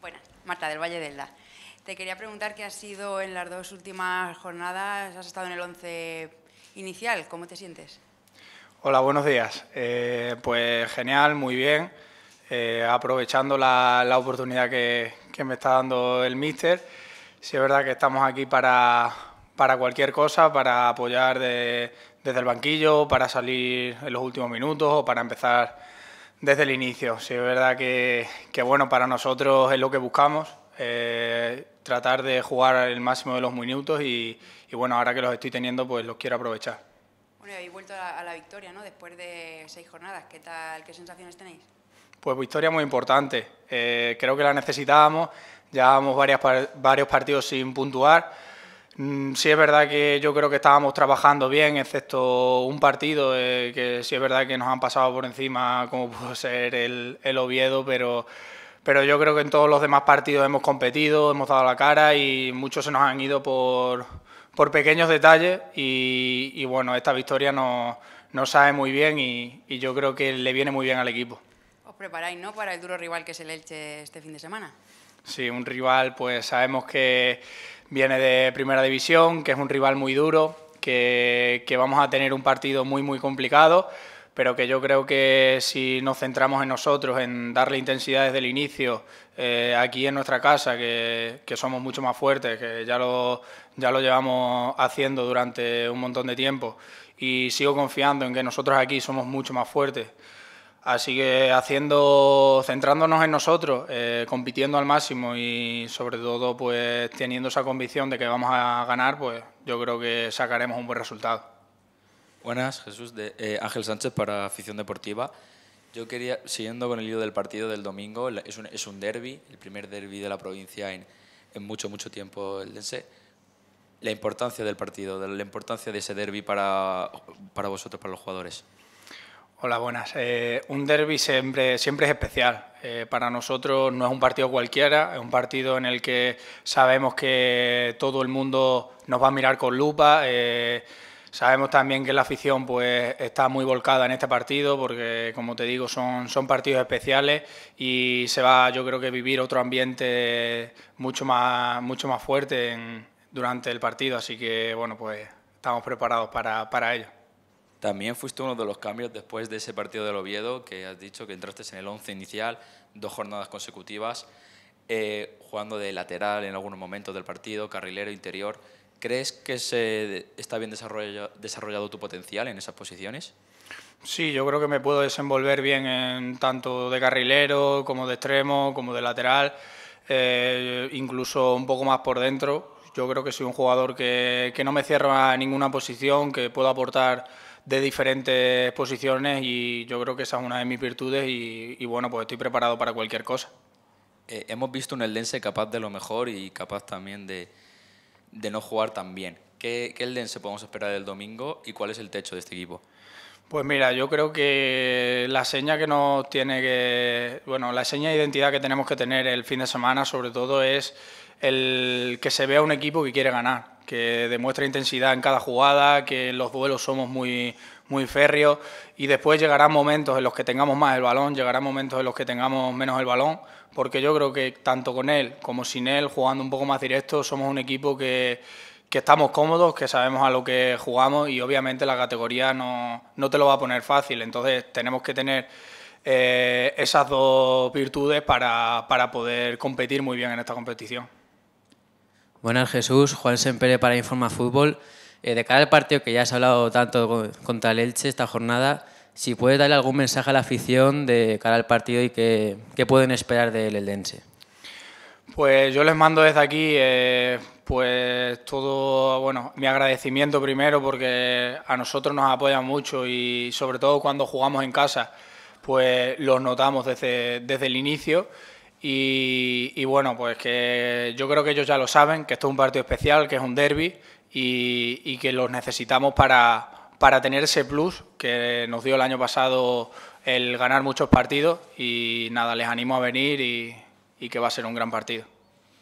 Buenas, Marta del Valle del Da. Te quería preguntar qué ha sido en las dos últimas jornadas, has estado en el 11 inicial, ¿cómo te sientes? Hola, buenos días. Eh, pues genial, muy bien. Eh, aprovechando la, oportunidad que, me está dando el míster. sí, es verdad que estamos aquí para, cualquier cosa, para apoyar desde el banquillo, para salir en los últimos minutos o para empezar desde el inicio, sí, es verdad que, que bueno, para nosotros es lo que buscamos, eh, tratar de jugar el máximo de los minutos y, bueno, ahora que los estoy teniendo, pues los quiero aprovechar. Bueno, y habéis vuelto a la, victoria, ¿no? Después de seis jornadas, ¿qué tal, qué sensaciones tenéis? Pues victoria muy importante, eh, creo que la necesitábamos, llevábamos varias, varios partidos sin puntuar, Mm, sí es verdad que yo creo que estábamos trabajando bien, excepto un partido eh, que sí es verdad que nos han pasado por encima, como pudo ser el, el Oviedo, pero, pero yo creo que en todos los demás partidos hemos competido, hemos dado la cara y muchos se nos han ido por, por pequeños detalles y, bueno, esta victoria nos no sabe muy bien y, y yo creo que le viene muy bien al equipo. Os preparáis, ¿no?, para el duro rival que es el Elche este fin de semana. Sí, un rival, pues sabemos que viene de primera división, que es un rival muy duro, que, que, vamos a tener un partido muy, muy complicado, pero que yo creo que si nos centramos en nosotros, en darle intensidad desde el inicio, eh, aquí en nuestra casa, que, que, somos mucho más fuertes, que ya lo, ya lo llevamos haciendo durante un montón de tiempo, y sigo confiando en que nosotros aquí somos mucho más fuertes. Así que haciendo, centrándonos en nosotros, eh, compitiendo al máximo y sobre todo pues teniendo esa convicción de que vamos a ganar, pues yo creo que sacaremos un buen resultado. Buenas, Jesús, de eh, Ángel Sánchez para Afición Deportiva. Yo quería, siguiendo con el hilo del partido del domingo, es un, es derby, el primer derby de la provincia en, mucho, mucho tiempo el dense. La importancia del partido, la importancia de ese derby para vosotros, para los jugadores. Hola, buenas. Eh, un derby siempre, siempre es especial. Eh, para nosotros no es un partido cualquiera, es un partido en el que sabemos que todo el mundo nos va a mirar con lupa. Eh, sabemos también que la afición pues, está muy volcada en este partido porque, como te digo, son, son partidos especiales y se va, yo creo que, vivir otro ambiente mucho más, mucho más fuerte durante el partido. Así que, bueno, pues estamos preparados para ello. También fuiste uno de los cambios después de ese partido del Oviedo, que has dicho que entraste en el 11 inicial, dos jornadas consecutivas, eh, jugando de lateral en algunos momentos del partido, carrilero, interior. ¿Crees que se está bien desarrollado, tu potencial en esas posiciones? Sí, yo creo que me puedo desenvolver bien en tanto de carrilero como de extremo, como de lateral, eh, incluso un poco más por dentro. Yo creo que soy un jugador que, que no me cierra ninguna posición, que puedo aportar de diferentes posiciones y yo creo que esa es una de mis virtudes y, bueno, pues estoy preparado para cualquier cosa. Eh, hemos visto un Eldense capaz de lo mejor y capaz también de, no jugar tan bien. ¿Qué, ¿Qué Eldense podemos esperar del domingo y cuál es el techo de este equipo? Pues mira, yo creo que la seña que nos tiene que, bueno, la seña de identidad que tenemos que tener el fin de semana, sobre todo, es el que se vea un equipo que quiere ganar que demuestra intensidad en cada jugada, que en los duelos somos muy, muy férreos y después llegarán momentos en los que tengamos más el balón, llegarán momentos en los que tengamos menos el balón, porque yo creo que tanto con él como sin él, jugando un poco más directo, somos un equipo que, estamos cómodos, que sabemos a lo que jugamos y obviamente la categoría no, no te lo va a poner fácil, entonces tenemos que tener... Eh, esas dos virtudes para, para poder competir muy bien en esta competición. Buenas Jesús, Juan Sempere para Informa Fútbol. Eh, de cara al partido que ya has hablado tanto contra el Elche esta jornada, si puedes darle algún mensaje a la afición de cara al partido y qué, pueden esperar del Eldense. Pues yo les mando desde aquí eh, pues todo, bueno, mi agradecimiento primero porque a nosotros nos apoyan mucho y sobre todo cuando jugamos en casa, pues los notamos desde, desde el inicio y, bueno, pues que yo creo que ellos ya lo saben, que esto es un partido especial, que es un derby y, que los necesitamos para, para tener ese plus que nos dio el año pasado el ganar muchos partidos. Y nada, les animo a venir y que va a ser un gran partido.